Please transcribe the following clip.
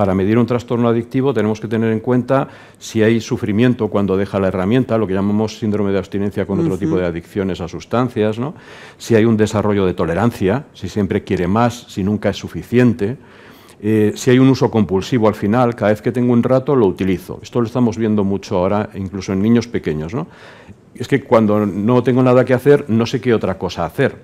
Para medir un trastorno adictivo tenemos que tener en cuenta si hay sufrimiento cuando deja la herramienta, lo que llamamos síndrome de abstinencia con otro tipo de adicciones a sustancias, si hay un desarrollo de tolerancia, si siempre quiere más, si nunca es suficiente. Eh, si hay un uso compulsivo al final, cada vez que tengo un rato lo utilizo. Esto lo estamos viendo mucho ahora, incluso en niños pequeños. ¿no? Es que cuando no tengo nada que hacer, no sé qué otra cosa hacer.